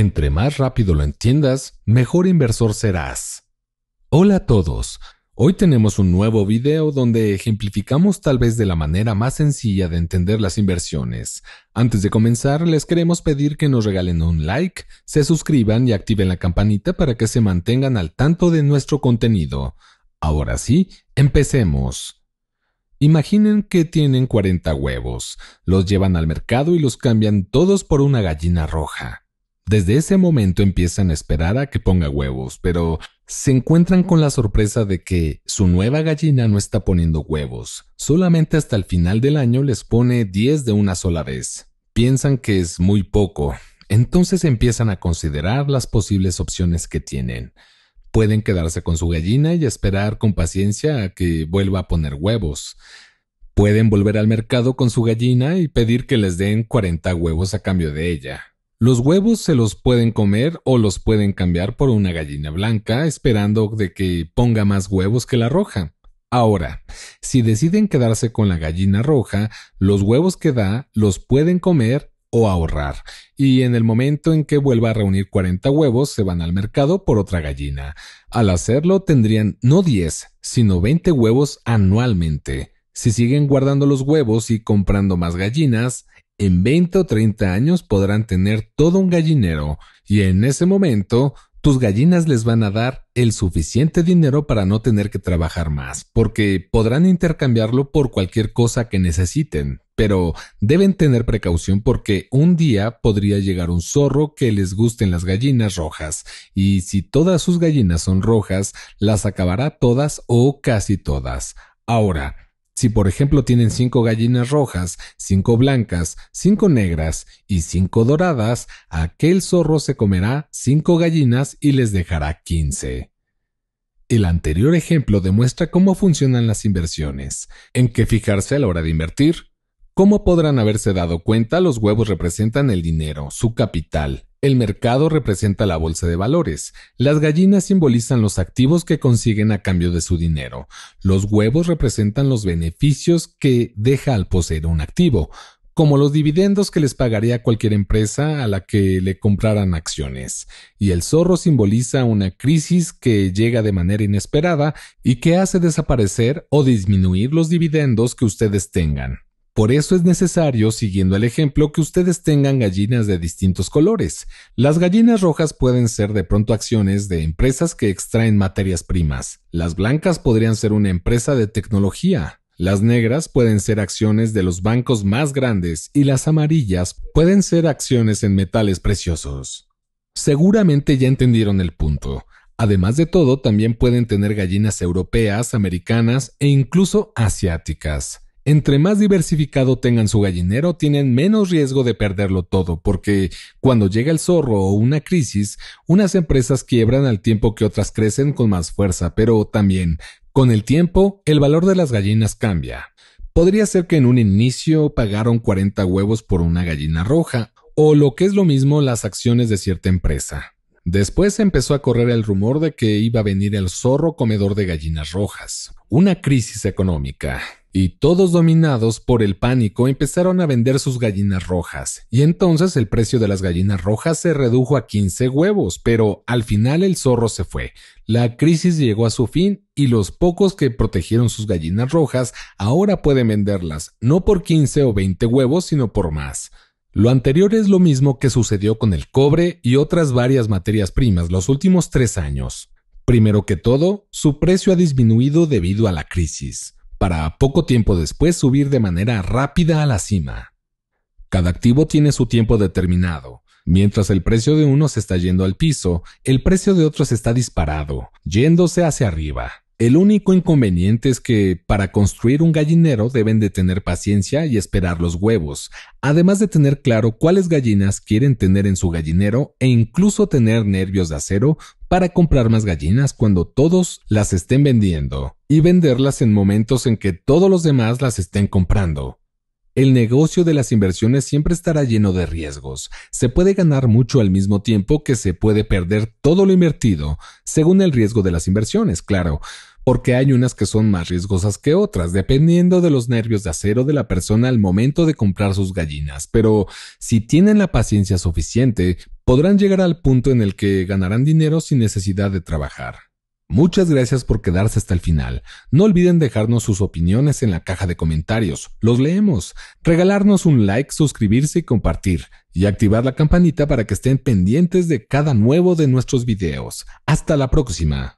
Entre más rápido lo entiendas, mejor inversor serás. Hola a todos. Hoy tenemos un nuevo video donde ejemplificamos tal vez de la manera más sencilla de entender las inversiones. Antes de comenzar, les queremos pedir que nos regalen un like, se suscriban y activen la campanita para que se mantengan al tanto de nuestro contenido. Ahora sí, empecemos. Imaginen que tienen 40 huevos, los llevan al mercado y los cambian todos por una gallina roja. Desde ese momento empiezan a esperar a que ponga huevos, pero se encuentran con la sorpresa de que su nueva gallina no está poniendo huevos. Solamente hasta el final del año les pone 10 de una sola vez. Piensan que es muy poco, entonces empiezan a considerar las posibles opciones que tienen. Pueden quedarse con su gallina y esperar con paciencia a que vuelva a poner huevos. Pueden volver al mercado con su gallina y pedir que les den 40 huevos a cambio de ella. Los huevos se los pueden comer o los pueden cambiar por una gallina blanca esperando de que ponga más huevos que la roja. Ahora, si deciden quedarse con la gallina roja, los huevos que da los pueden comer o ahorrar, y en el momento en que vuelva a reunir 40 huevos se van al mercado por otra gallina. Al hacerlo tendrían no 10, sino 20 huevos anualmente. Si siguen guardando los huevos y comprando más gallinas, en 20 o 30 años podrán tener todo un gallinero y en ese momento tus gallinas les van a dar el suficiente dinero para no tener que trabajar más, porque podrán intercambiarlo por cualquier cosa que necesiten, pero deben tener precaución porque un día podría llegar un zorro que les gusten las gallinas rojas, y si todas sus gallinas son rojas, las acabará todas o casi todas. Ahora, si por ejemplo tienen 5 gallinas rojas, 5 blancas, 5 negras y 5 doradas, aquel zorro se comerá 5 gallinas y les dejará 15. El anterior ejemplo demuestra cómo funcionan las inversiones, en qué fijarse a la hora de invertir, ¿Cómo podrán haberse dado cuenta, los huevos representan el dinero, su capital. El mercado representa la bolsa de valores. Las gallinas simbolizan los activos que consiguen a cambio de su dinero. Los huevos representan los beneficios que deja al poseer un activo, como los dividendos que les pagaría cualquier empresa a la que le compraran acciones. Y el zorro simboliza una crisis que llega de manera inesperada y que hace desaparecer o disminuir los dividendos que ustedes tengan. Por eso es necesario, siguiendo el ejemplo, que ustedes tengan gallinas de distintos colores. Las gallinas rojas pueden ser de pronto acciones de empresas que extraen materias primas. Las blancas podrían ser una empresa de tecnología. Las negras pueden ser acciones de los bancos más grandes y las amarillas pueden ser acciones en metales preciosos. Seguramente ya entendieron el punto. Además de todo, también pueden tener gallinas europeas, americanas e incluso asiáticas. Entre más diversificado tengan su gallinero, tienen menos riesgo de perderlo todo, porque cuando llega el zorro o una crisis, unas empresas quiebran al tiempo que otras crecen con más fuerza, pero también, con el tiempo, el valor de las gallinas cambia. Podría ser que en un inicio pagaron 40 huevos por una gallina roja, o lo que es lo mismo las acciones de cierta empresa. Después empezó a correr el rumor de que iba a venir el zorro comedor de gallinas rojas, una crisis económica y todos dominados por el pánico empezaron a vender sus gallinas rojas, y entonces el precio de las gallinas rojas se redujo a 15 huevos, pero al final el zorro se fue. La crisis llegó a su fin y los pocos que protegieron sus gallinas rojas ahora pueden venderlas, no por 15 o 20 huevos, sino por más. Lo anterior es lo mismo que sucedió con el cobre y otras varias materias primas los últimos tres años. Primero que todo, su precio ha disminuido debido a la crisis para poco tiempo después subir de manera rápida a la cima. Cada activo tiene su tiempo determinado. Mientras el precio de unos está yendo al piso, el precio de otros está disparado, yéndose hacia arriba. El único inconveniente es que para construir un gallinero deben de tener paciencia y esperar los huevos, además de tener claro cuáles gallinas quieren tener en su gallinero e incluso tener nervios de acero para comprar más gallinas cuando todos las estén vendiendo y venderlas en momentos en que todos los demás las estén comprando. El negocio de las inversiones siempre estará lleno de riesgos. Se puede ganar mucho al mismo tiempo que se puede perder todo lo invertido, según el riesgo de las inversiones, claro, porque hay unas que son más riesgosas que otras, dependiendo de los nervios de acero de la persona al momento de comprar sus gallinas. Pero si tienen la paciencia suficiente, podrán llegar al punto en el que ganarán dinero sin necesidad de trabajar. Muchas gracias por quedarse hasta el final. No olviden dejarnos sus opiniones en la caja de comentarios. Los leemos. Regalarnos un like, suscribirse y compartir. Y activar la campanita para que estén pendientes de cada nuevo de nuestros videos. Hasta la próxima.